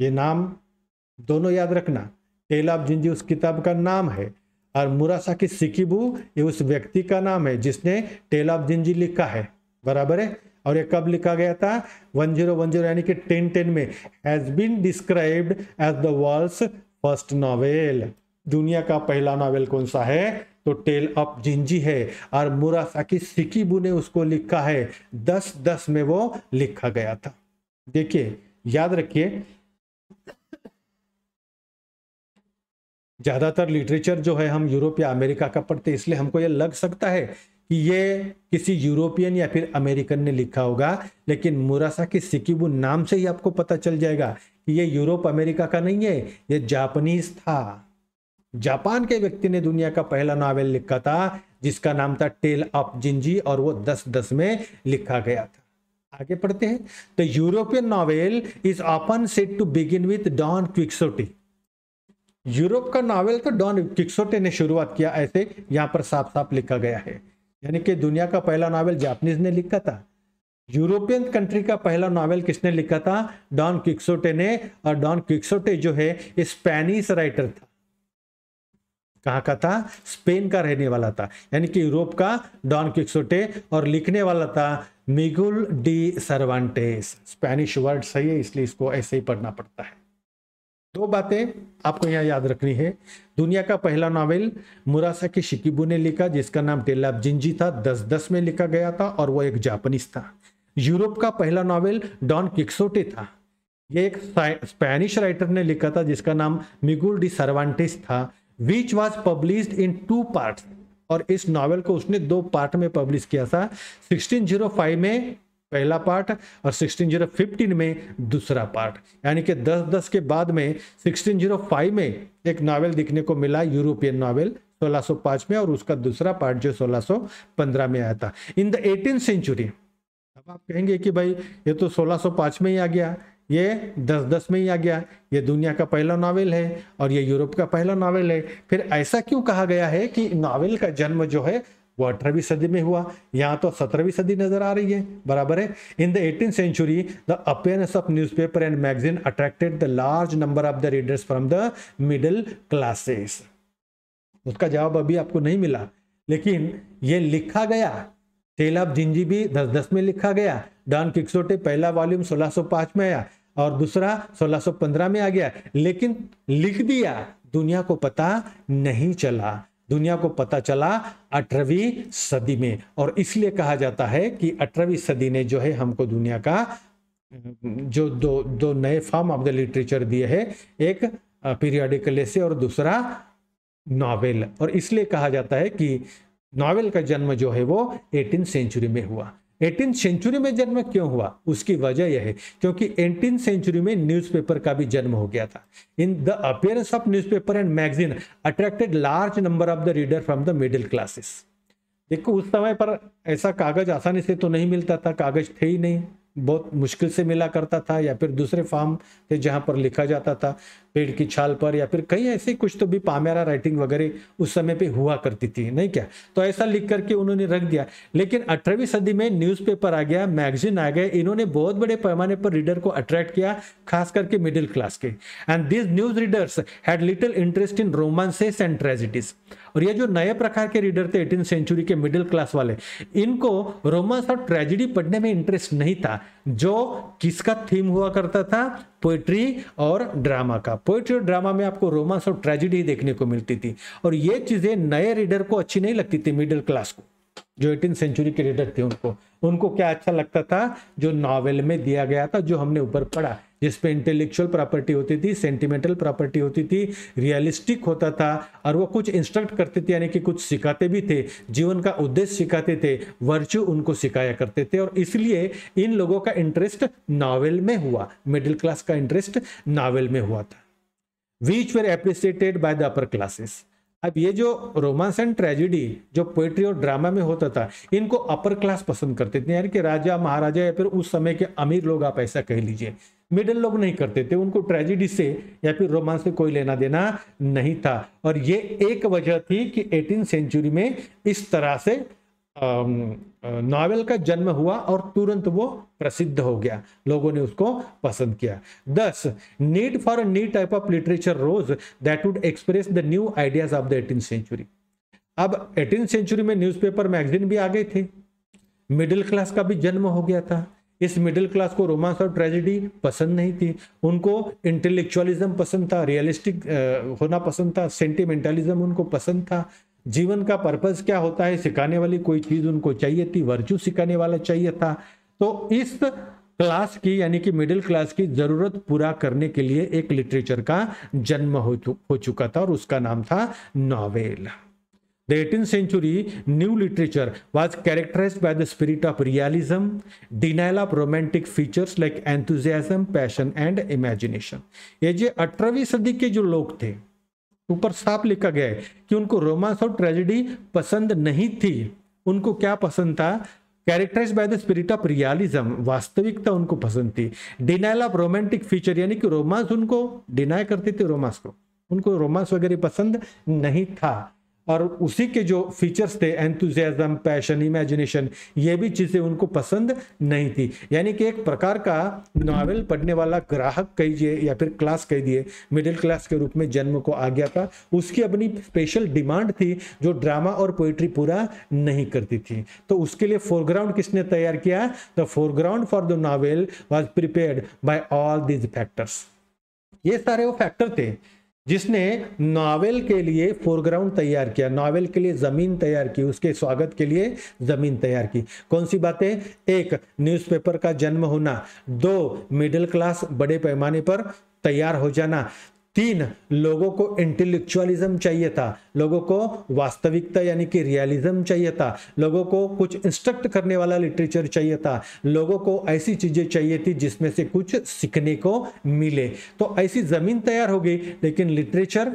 Speaker 1: ये नाम दोनों याद रखना टेल ऑफ जिंजी उस किताब का नाम है और की सिकीबू ये उस व्यक्ति का नाम है जिसने टेल ऑफ जिंजी लिखा है बराबर है और ये कब लिखा गया था 1010 यानी कि 1010 में has been described as the world's first novel दुनिया का पहला नॉवेल कौन सा है तो टेल ऑफ जिंजी है और की सिकिबू ने उसको लिखा है दस दस में वो लिखा गया था देखिए याद रखिए ज़्यादातर लिटरेचर जो है हम यूरोप या अमेरिका का पढ़ते इसलिए हमको ये लग सकता है कि ये किसी यूरोपियन या फिर अमेरिकन ने लिखा होगा लेकिन मुरासा की सिकिबू नाम से ही आपको पता चल जाएगा कि ये यूरोप अमेरिका का नहीं है ये जापानीज था जापान के व्यक्ति ने दुनिया का पहला नावल लिखा था जिसका नाम था टेल ऑफ जिंजी और वो दस दस में लिखा गया था आगे पढ़ते हैं the European novel is often said to begin with Don Quixote Europe का नावल तो डॉन किक्सोटे ने शुरुआत किया ऐसे यहाँ पर साफ साफ लिखा गया है यानी कि दुनिया का पहला नावल जापनीज ने लिखा था यूरोपियन कंट्री का पहला नावल किसने लिखा था डॉन किक्सोटे ने और डॉन किक्सोटे जो है स्पेनिश राइटर था कहाँ का था स्पेन का रहने वाला था यानी कि यूरोप का डॉन किक्सोटे और लिखने वाला था Miguel de Cervantes Spanish word सही है इसलिए इसको ऐसे ही पढ़ना पड़ता है दो बातें आपको यहाँ याद रखनी है दुनिया का पहला नावल मुरासा के शिकिबू ने लिखा जिसका नाम टेलाब जिंजी था दस दस में लिखा गया था और वो एक जापानीज था यूरोप का पहला नावल डॉन किक्सोटे था ये एक स्पेनिश राइटर ने लिखा था जिसका नाम मिगुल डी सर्वांटिस था which was publish in two part और इस नावल को उसने दो पार्ट में पब्लिश किया था 1605 में पहला पार्ट और 16015 में दूसरा पार्ट यानी कि 10-10 के बाद में 1605 में एक नावल दिखने को मिला यूरोपियन नावल 1605 में और उसका दूसरा पार्ट जो 1615 में आया था इन द एटीन सेंचुरी अब आप कहेंगे कि भाई ये तो 1605 में ही आ गया ये 10-10 में ही आ गया ये दुनिया का पहला नावल है और ये यूरोप का पहला नावल है फिर ऐसा क्यों कहा गया है कि नावल का जन्म जो है वो अठारहवीं सदी में हुआ यहाँ तो सत्रहवीं सदी नजर आ रही है बराबर है in the eighteen century the appearance of paper and magazine attracted the large number of the readers from the middle classes उसका जवाब अभी आपको नहीं मिला लेकिन ये लिखा गया टेल ऑफ जिंजी भी दस दस में लिखा गया डॉन किक्सोटे पहला वॉल्यूम 1605 में आया और दूसरा 1615 में आ गया लेकिन लिख दिया दुनिया को पता नहीं चला दुनिया को पता चला अठारहवीं सदी में और इसलिए कहा जाता है कि अठारहवीं सदी ने जो है हमको दुनिया का जो दो दो नए फॉर्म ऑफ द लिटरेचर दिए हैं एक पीरियडिकल एसे और दूसरा नावल और इसलिए कहा जाता है कि नावल का जन्म जो है वो एटीन सेंचुरी में हुआ एटीन सेंचुरी में जन्म क्यों हुआ उसकी वजह यह है क्योंकि एटीन सेंचुरी में न्यूज़पेपर का भी जन्म हो गया था in the appearance of newspaper and magazine attracted large number of the reader from the middle classes देखो उस समय पर ऐसा कागज आसानी से तो नहीं मिलता था कागज थे ही नहीं बहुत मुश्किल से मिला करता था या फिर दूसरे फार्म थे जहाँ पर लिखा जाता था पेड़ की छाल पर या फिर कहीं ऐसे कुछ तो भी पामेरा राइटिंग वगैरह उस समय पे हुआ करती थी नहीं क्या तो ऐसा लिख करके उन्होंने रख दिया लेकिन अठारहवीं सदी में न्यूज़पेपर आ गया मैगजीन आ गए इन्होंने बहुत बड़े पैमाने पर रीडर को अट्रैक्ट किया खास करके मिडिल क्लास के and this news readers had little interest in romances and tragedies और ये जो नए प्रकार के रीडर थे एटीन सेंचुरी के मिडिल क्लास वाले इनको रोमांस और ट्रेजिडी पढ़ने में इंटरेस्ट नहीं था जो किसका थीम हुआ करता था पोइट्री और ड्रामा का पोइट्री और ड्रामा में आपको रोमांस और ट्रेजिडी देखने को मिलती थी और ये चीज़ें नए रीडर को अच्छी नहीं लगती थी मिडिल क्लास को जो एटीन सेंचुरी के रीडर थे उनको उनको क्या अच्छा लगता था जो नावल में दिया गया था जो हमने ऊपर पढ़ा जिसपे इंटेलेक्चुअल प्रॉपर्टी होती थी सेंटिमेंटल प्रॉपर्टी होती थी रियलिस्टिक होता था और वो कुछ इंस्ट्रक्ट करते थे यानी कि कुछ सिखाते भी थे जीवन का उद्देश्य सिखाते थे वर्च्यू उनको सिखाया करते थे और इसलिए इन लोगों का इंटरेस्ट नावल में हुआ मिडिल क्लास का इंटरेस्ट नावल में हुआ था which were appreciated by the upper classes अब ये जो रोमांस एंड ट्रेजिडी जो पोएट्री और ड्रामा में होता था इनको अपर क्लास पसंद करते थे यानी कि राजा महाराजा या फिर उस समय के अमीर लोग आप ऐसा कह लीजिए मिडिल लोग नहीं करते थे उनको ट्रेजिडी से या फिर रोमांस से कोई लेना देना नहीं था और ये एक वजह थी कि एटीन सेंचुरी में इस तरह से नावल का जन्म हुआ और तुरंत वो प्रसिद्ध हो गया लोगों ने उसको पसंद किया thus need for a new type of literature rose that would express the new ideas of the eighteen century अब एटीन सेंचुरी में न्यूज़पेपर मैगजीन भी आ गए थे मिडिल क्लास का भी जन्म हो गया था इस मिडिल क्लास को रोमांस और ट्रेजिडी पसंद नहीं थी उनको इंटेलेक्चुअलिज्म पसंद था रियलिस्टिक होना पसंद था सेंटिमेंटलिज्म उनको पसंद था जीवन का पर्पज क्या होता है सिखाने वाली कोई चीज उनको चाहिए थी वर्चू सिखाने वाला चाहिए था तो इस क्लास की यानी कि मिडिल क्लास की जरूरत पूरा करने के लिए एक लिटरेचर का जन्म हो, चु, हो चुका था और उसका नाम था novel the century new literature was characterize by the spirit of realism denial of romantic features like enthusiasm passion and imagination ये जो अठारहवीं सदी के जो लोग थे ऊपर साफ लिखा गया है कि उनको रोमांस और ट्रेजिडी पसंद नहीं थी उनको क्या पसंद था characterize by the spirit of realism वास्तविकता उनको पसंद थी डिनाइल ऑफ रोमांटिक फीचर यानी कि रोमांस उनको डिनाई करते थे रोमांस को उनको रोमांस वगैरह पसंद नहीं था और उसी के जो फीचर्स थे एंथुजियाज़म पैशन इमेजिनेशन ये भी चीज़ें उनको पसंद नहीं थी यानी कि एक प्रकार का नावल पढ़ने वाला ग्राहक कहिए या फिर क्लास कह दिए मिडिल क्लास के रूप में जन्म को आ गया था उसकी अपनी स्पेशल डिमांड थी जो ड्रामा और पोइट्री पूरा नहीं करती थी तो उसके लिए फोरग्राउंड किसने तैयार किया the foreground for the novel was prepare by all these factors ये सारे वो फैक्टर थे जिसने नावल के लिए फोरग्राउंड तैयार किया नावल के लिए ज़मीन तैयार की उसके स्वागत के लिए ज़मीन तैयार की कौन सी बातें एक न्यूज़पेपर का जन्म होना दो मिडिल क्लास बड़े पैमाने पर तैयार हो जाना तीन लोगों को इंटेलेक्चुअलिज्म चाहिए था लोगों को वास्तविकता यानी कि रियलिज्म चाहिए था लोगों को कुछ इंस्ट्रक्ट करने वाला लिटरेचर चाहिए था लोगों को ऐसी चीज़ें चाहिए थी जिसमें से कुछ सीखने को मिले तो ऐसी ज़मीन तैयार हो गई लेकिन लिटरेचर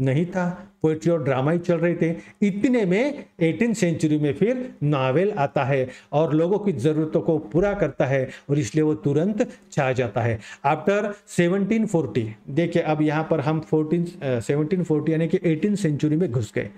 Speaker 1: नहीं था पोइट्री और ड्रामा ही चल रहे थे इतने में एटीन सेंचुरी में फिर नावेल आता है और लोगों की ज़रूरतों को पूरा करता है और इसलिए वो तुरंत छा जाता है आफ्टर 1740 देखिए अब यहाँ पर हम 14 1740 यानी कि एटीन सेंचुरी में घुस गए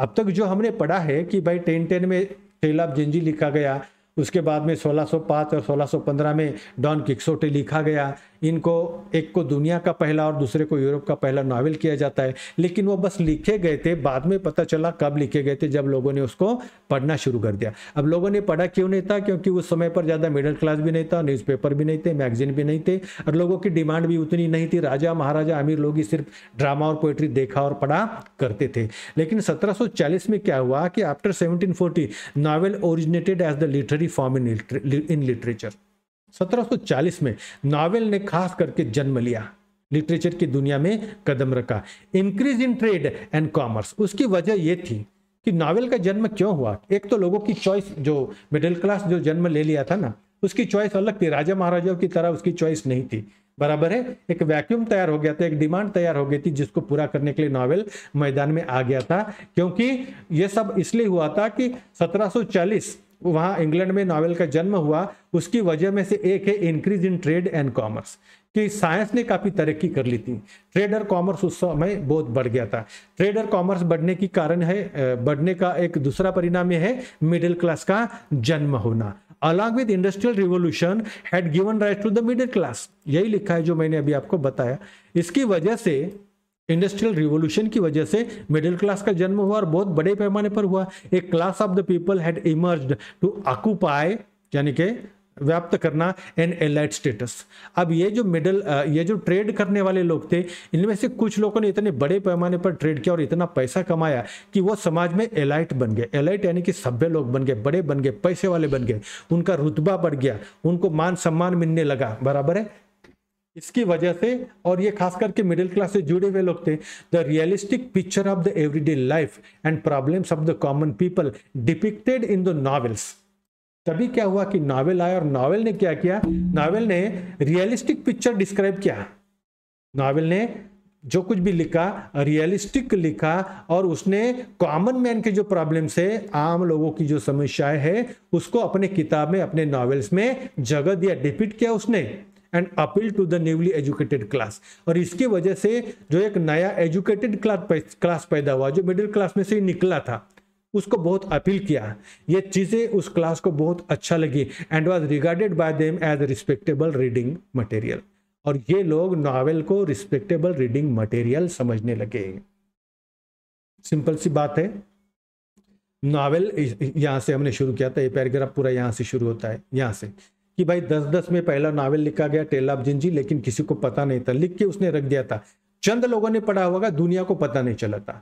Speaker 1: अब तक जो हमने पढ़ा है कि भाई टेन टेन में सैलाब जेंजी लिखा गया उसके बाद में 1605 और 1615 में डॉन किक्सोटे लिखा गया इनको एक को दुनिया का पहला और दूसरे को यूरोप का पहला नावल किया जाता है लेकिन वो बस लिखे गए थे बाद में पता चला कब लिखे गए थे जब लोगों ने उसको पढ़ना शुरू कर दिया अब लोगों ने पढ़ा क्यों नहीं था क्योंकि उस समय पर ज़्यादा मिडिल क्लास भी नहीं था न्यूज़पेपर भी नहीं थे मैगजीन भी नहीं थे और लोगों की डिमांड भी उतनी नहीं थी राजा महाराजा अमीर लोग ही सिर्फ ड्रामा और पोइट्री देखा और पढ़ा करते थे लेकिन सत्रह में क्या हुआ कि after forty novel originated as the literary form in literature 1740 में नावेल ने खास करके जन्म लिया लिटरेचर की दुनिया में कदम रखा increase in trade and commerce उसकी वजह यह थी कि नावेल का जन्म क्यों हुआ एक तो लोगों की चॉइस जो मिडिल क्लास जो जन्म ले लिया था ना उसकी चॉइस अलग थी राजा महाराजाओं की तरह उसकी चॉइस नहीं थी बराबर है एक वैक्यूम तैयार हो गया था एक डिमांड तैयार हो गई थी जिसको पूरा करने के लिए नावेल मैदान में आ गया था क्योंकि यह सब इसलिए हुआ था कि सत्रह वहाँ इंग्लैंड में नॉवेल का जन्म हुआ उसकी वजह में से एक है increase in trade and commerce कि साइंस ने काफ़ी तरक्की कर ली थी ट्रेड और कॉमर्स उस समय बहुत बढ़ गया था ट्रेड और कॉमर्स बढ़ने की कारण है बढ़ने का एक दूसरा परिणाम यह है मिडिल क्लास का जन्म होना along with industrial revolution had given right to the middle class यही लिखा है जो मैंने अभी आपको बताया इसकी वजह से इंडस्ट्रियल रिवोल्यूशन की वजह से मिडिल क्लास का जन्म हुआ और बहुत बड़े पैमाने पर हुआ एक class of the people had emerge to occupy यानी के व्याप्त करना एन एलाइट स्टेटस अब ये जो मिडल ये जो ट्रेड करने वाले लोग थे इनमें से कुछ लोगों ने इतने बड़े पैमाने पर ट्रेड किया और इतना पैसा कमाया कि वो समाज में एलाइट बन गए एलाइट यानी कि सभ्य लोग बन गए बड़े बन गए पैसे वाले बन गए उनका रुतबा बढ़ गया उनको मान सम्मान मिलने लगा बराबर है इसकी वजह से और ये खास करके मिडिल क्लास से जुड़े हुए लोग थे the realistic picture of the everyday life and problems of the common people depicted in the novels तभी क्या हुआ कि नॉवेल आया और नॉवेल ने क्या किया नॉवेल ने रियलिस्टिक पिक्चर डिस्क्राइब किया नॉवेल ने जो कुछ भी लिखा रियलिस्टिक लिखा और उसने कॉमन मैन के जो प्रॉब्लम्स है आम लोगों की जो समस्याएं है उसको अपने किताब में अपने नॉवेल्स में जगह दिया डिपिट किया उसने and appeal to the newly educated class और इसकी वजह से जो एक नया एजुकेटेड क्लास क्लास पैदा हुआ जो मिडिल क्लास में से ही निकला था उसको बहुत अपील किया ये चीज़ें उस क्लास को बहुत अच्छा लगी and was regarded by them as respectable reading material और ये लोग नावल को रिस्पेक्टेबल रीडिंग मटेरियल समझने लगे सिंपल सी बात है नावल यहाँ से हमने शुरू किया था ये पैराग्राफ पूरा यहाँ से शुरू होता है यहाँ से कि भाई दस दस में पहला नावल लिखा गया टेलाब जिंजी लेकिन किसी को पता नहीं था लिख के उसने रख दिया था चंद लोगों ने पढ़ा होगा दुनिया को पता नहीं चला था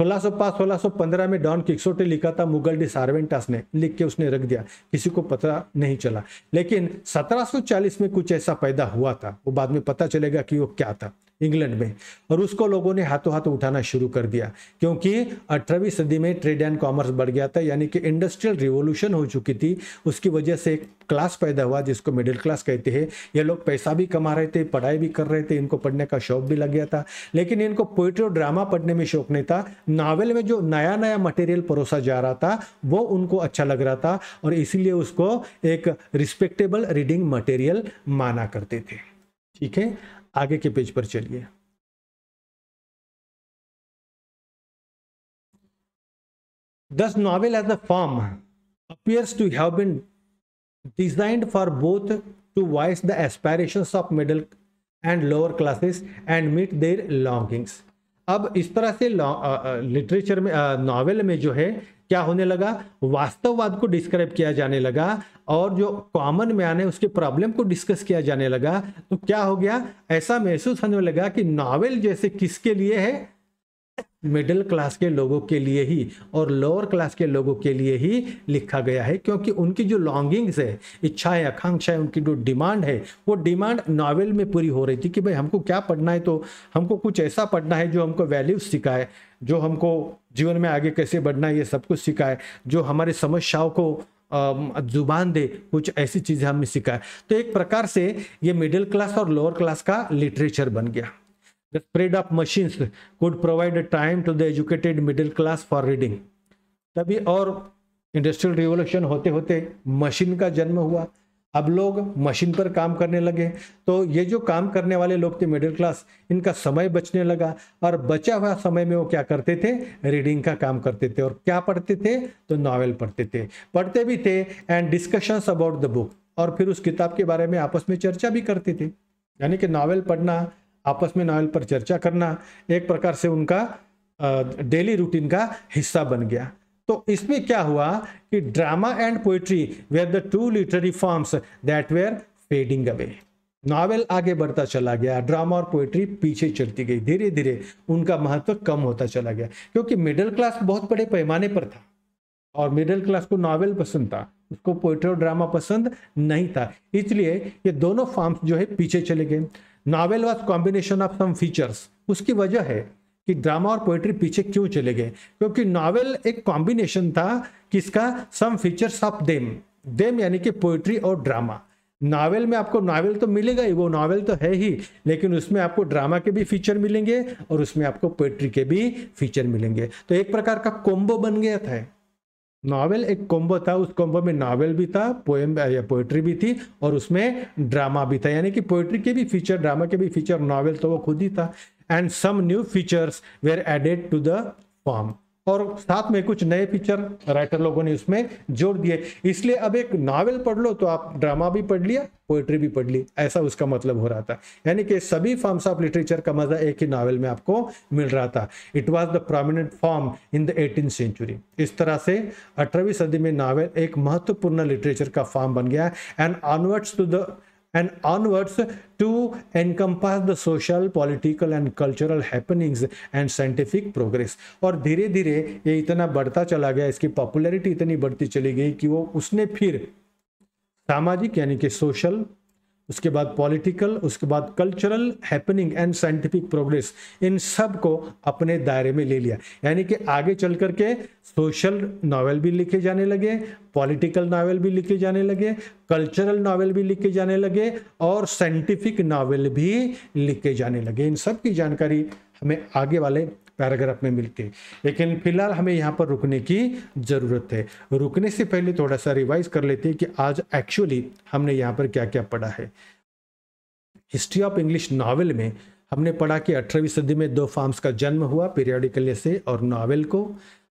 Speaker 1: 1605 1615 में डॉन किक्सोटे लिखा था मुगल डी सार्वेंटास ने लिख के उसने रख दिया किसी को पता नहीं चला लेकिन 1740 में कुछ ऐसा पैदा हुआ था वो बाद में पता चलेगा कि वो क्या था इंग्लैंड में और उसको लोगों ने हाथों हाथ उठाना शुरू कर दिया क्योंकि अठारहवीं सदी में ट्रेड एंड कॉमर्स बढ़ गया था यानी कि इंडस्ट्रियल रिवोल्यूशन हो चुकी थी उसकी वजह से एक क्लास पैदा हुआ जिसको मिडिल क्लास कहते हैं ये लोग पैसा भी कमा रहे थे पढ़ाई भी कर रहे थे इनको पढ़ने का शौक भी लग गया था लेकिन इनको पोइट्री और ड्रामा पढ़ने में शौक नहीं था नावल में जो नया नया मटेरियल परोसा जा रहा था वो उनको अच्छा लग रहा था और इसीलिए उसको एक रिस्पेक्टेबल रीडिंग मटेरियल माना करते थे ठीक है आगे के पेज पर चलिए thus novel as a form appears to have been designed for both to voice the aspiration of middle and lower classes and meet their longings अब इस तरह से लिटरेचर में नॉवेल में जो है क्या होने लगा वास्तववाद को डिस्क्राइब किया जाने लगा और जो कॉमन मैन है उसके प्रॉब्लम को डिस्कस किया जाने लगा तो क्या हो गया ऐसा महसूस होने लगा कि नॉवेल जैसे किसके लिए है मिडिल क्लास के लोगों के लिए ही और लोअर क्लास के लोगों के लिए ही लिखा गया है क्योंकि उनकी जो लॉन्गिंग्स है इच्छाएं आकांक्षाएं उनकी जो डिमांड है वो डिमांड नावल में पूरी हो रही थी कि भाई हमको क्या पढ़ना है तो हमको कुछ ऐसा पढ़ना है जो हमको वैल्यूज सिखाए जो हमको जीवन में आगे कैसे बढ़ना है ये सब कुछ सिखाए जो हमारे समस्याओं को जुबान दे कुछ ऐसी चीज़ें हमें सिखाए तो एक प्रकार से ये मिडिल क्लास और लोअर क्लास का लिटरेचर बन गया The spread of machines could provide a time to the educated middle class for reading. tabhi aur industrial revolution hote hote machine ka janm hua अब लोग मशीन पर काम करने लगे तो ये जो काम करने वाले लोग थे मिडिल क्लास इनका समय बचने लगा और बचा हुआ समय में वो क्या करते थे रीडिंग का काम करते थे और क्या पढ़ते थे तो नॉवेल पढ़ते थे पढ़ते भी थे and discussions about the book और फिर उस किताब के बारे में आपस में चर्चा भी करते थे यानी कि नावल पढ़ना आपस में नॉवेल पर चर्चा करना एक प्रकार से उनका डेली रूटीन का हिस्सा बन गया तो इसमें क्या हुआ कि drama and poetry were the two literary forms that were fading away novel आगे बढ़ता चला गया ड्रामा और पोइट्री पीछे चलती गई धीरे धीरे उनका महत्व कम होता चला गया क्योंकि मिडिल क्लास बहुत बड़े पैमाने पर था और मिडिल क्लास को नॉवेल पसंद था उसको पोइट्री और ड्रामा पसंद नहीं था इसलिए ये दोनों फॉर्म्स जो है पीछे चले गए novel was combination of some features उसकी वजह है कि ड्रामा और पोइट्री पीछे क्यों चले गए क्योंकि नावल एक कॉम्बिनेशन था किसका some features of them them यानी कि पोइट्री और ड्रामा नावल में आपको नावल तो मिलेगा ही वो नावल तो है ही लेकिन उसमें आपको ड्रामा के भी फीचर मिलेंगे और उसमें आपको पोइट्री के भी फीचर मिलेंगे तो एक प्रकार का कोम्बो बन गया था नावल एक कॉम्बो था उस कॉम्बो में नावल भी था पोएम पोइट्री भी थी और उसमें ड्रामा भी था यानी कि पोइट्री के भी फीचर ड्रामा के भी फीचर नावल तो वो खुद ही था and some new features were added to the form और साथ में कुछ नए फीचर राइटर लोगों ने उसमें जोड़ दिए इसलिए अब एक नावल पढ़ लो तो आप ड्रामा भी पढ़ लिया पोएट्री भी पढ़ ली ऐसा उसका मतलब हो रहा था यानी कि सभी फॉर्म्स ऑफ लिटरेचर का मजा एक ही नावल में आपको मिल रहा था it was the prominent form in the eighteen century इस तरह से अठारहवीं सदी में नावल एक महत्वपूर्ण लिटरेचर का फॉर्म बन गया and onwards to the and onwards to encompass the social political and cultural happenings and scientific progress aur dheere dheere ye itna badhta chala gaya iski popularity itni badhti chali gayi ki wo usne phir samajik yani ki social उसके बाद political उसके बाद cultural happening and scientific progress इन सब को अपने दायरे में ले लिया यानी कि आगे चल करके सोशल नावल भी लिखे जाने लगे पॉलिटिकल नावल भी लिखे जाने लगे कल्चरल नावल भी लिखे जाने लगे और साइंटिफिक नावल भी लिखे जाने लगे इन सब की जानकारी हमें आगे वाले पैराग्राफ में हैं लेकिन फिलहाल हमें यहाँ पर रुकने की ज़रूरत है रुकने से पहले थोड़ा सा रिवाइज कर लेते हैं कि आज एक्चुअली हमने यहाँ पर क्या क्या पढ़ा है हिस्ट्री ऑफ इंग्लिश नावल में हमने पढ़ा कि अठारहवीं सदी में दो फार्म्स का जन्म हुआ पीरियडिकल से और नावल को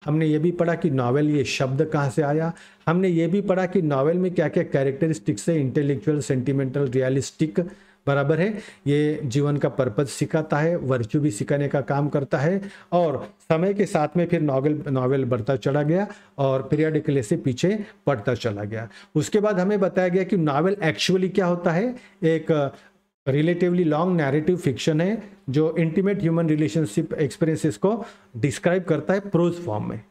Speaker 1: हमने ये भी पढ़ा कि नावल ये शब्द कहाँ से आया हमने ये भी पढ़ा कि नावल में क्या क्या कैरेक्टरिस्टिक्स है इंटेलेक्चुअल सेंटिमेंटल रियलिस्टिक बराबर है ये जीवन का पर्पज सिखाता है वर्च्यू भी सिखाने का काम करता है और समय के साथ में फिर नॉवल नॉवेल बढ़ता चला गया और पीरियडिकले से पीछे पढ़ता चला गया उसके बाद हमें बताया गया कि नॉवेल एक्चुअली क्या होता है एक रिलेटिवली लॉन्ग नैरेटिव फिक्शन है जो इंटीमेट ह्यूमन रिलेशनशिप एक्सपीरियंसिस को डिस्क्राइब करता है प्रोज फॉर्म में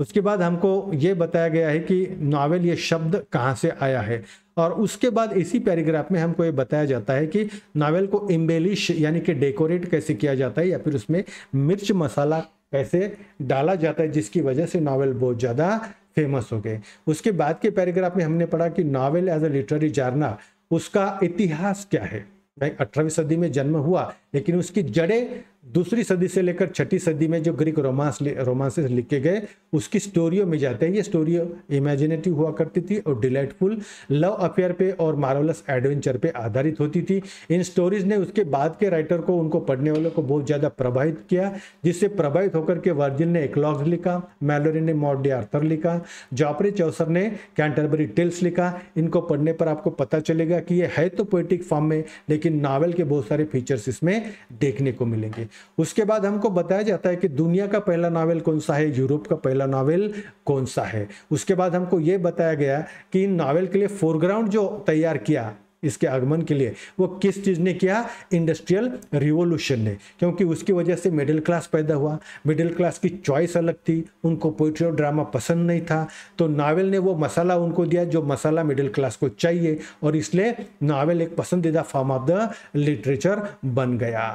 Speaker 1: उसके बाद हमको ये बताया गया है कि नावल ये शब्द कहाँ से आया है और उसके बाद इसी पैराग्राफ में हमको ये बताया जाता है कि नावल को एम्बेलिश यानी कि डेकोरेट कैसे किया जाता है या फिर उसमें मिर्च मसाला कैसे डाला जाता है जिसकी वजह से नावल बहुत ज़्यादा फेमस हो गए उसके बाद के पैराग्राफ में हमने पढ़ा कि नावल एज अ लिटरेरी जारना उसका इतिहास क्या है भाई अठारहवीं सदी में जन्म हुआ लेकिन उसकी जड़ें दूसरी सदी से लेकर छठी सदी में जो ग्रीक रोमांस रोमांसेस लिखे गए उसकी स्टोरियों में जाते हैं ये स्टोरी इमेजिनेटिव हुआ करती थी और डिलाइटफुल लव अफेयर पे और मार्वलस एडवेंचर पे आधारित होती थी इन स्टोरीज ने उसके बाद के राइटर को उनको पढ़ने वालों को बहुत ज़्यादा प्रभावित किया जिससे प्रभावित होकर के वर्जिल ने एकलॉग लिखा मेलोरी ने मॉर्डी आर्थर लिखा जॉपरी चौसर ने कैंटरबरी टेल्स लिखा इनको पढ़ने पर आपको पता चलेगा कि ये है तो पोइटिक फॉर्म में लेकिन नावल के बहुत सारे फीचर्स इसमें देखने को मिलेंगे उसके बाद हमको बताया जाता है कि दुनिया का पहला नावल कौन सा है यूरोप का पहला नावल कौन सा है उसके बाद हमको ये बताया गया कि इन नावल के लिए फोरग्राउंड जो तैयार किया इसके आगमन के लिए वो किस चीज़ ने किया इंडस्ट्रियल रिवोल्यूशन ने क्योंकि उसकी वजह से मिडिल क्लास पैदा हुआ मिडिल क्लास की चॉइस अलग थी उनको पोइट्री और ड्रामा पसंद नहीं था तो नावल ने वो मसाला उनको दिया जो मसाला मिडिल क्लास को चाहिए और इसलिए नावल एक पसंदीदा फॉर्म ऑफ द लिटरेचर बन गया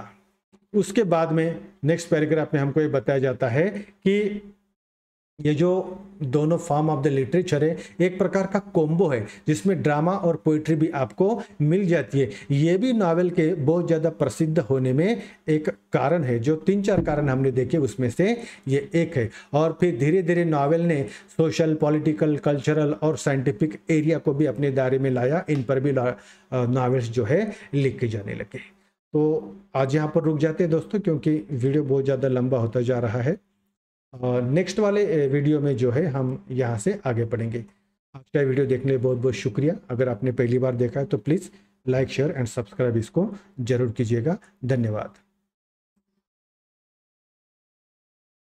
Speaker 1: उसके बाद में नेक्स्ट पैराग्राफ में हमको ये बताया जाता है कि ये जो दोनों फॉर्म ऑफ द लिटरेचर है एक प्रकार का कोम्बो है जिसमें ड्रामा और पोइट्री भी आपको मिल जाती है ये भी नावल के बहुत ज़्यादा प्रसिद्ध होने में एक कारण है जो तीन चार कारण हमने देखे उसमें से ये एक है और फिर धीरे धीरे नावल ने सोशल पॉलिटिकल कल्चरल और साइंटिफिक एरिया को भी अपने दायरे में लाया इन पर भी नावल्स जो है लिखे जाने लगे तो आज यहाँ पर रुक जाते हैं दोस्तों क्योंकि वीडियो बहुत ज़्यादा लंबा होता जा रहा है नेक्स्ट वाले वीडियो में जो है हम यहाँ से आगे पढ़ेंगे आज का वीडियो देखने लिए बहुत बहुत शुक्रिया अगर आपने पहली बार देखा है तो please like share and subscribe इसको जरूर कीजिएगा धन्यवाद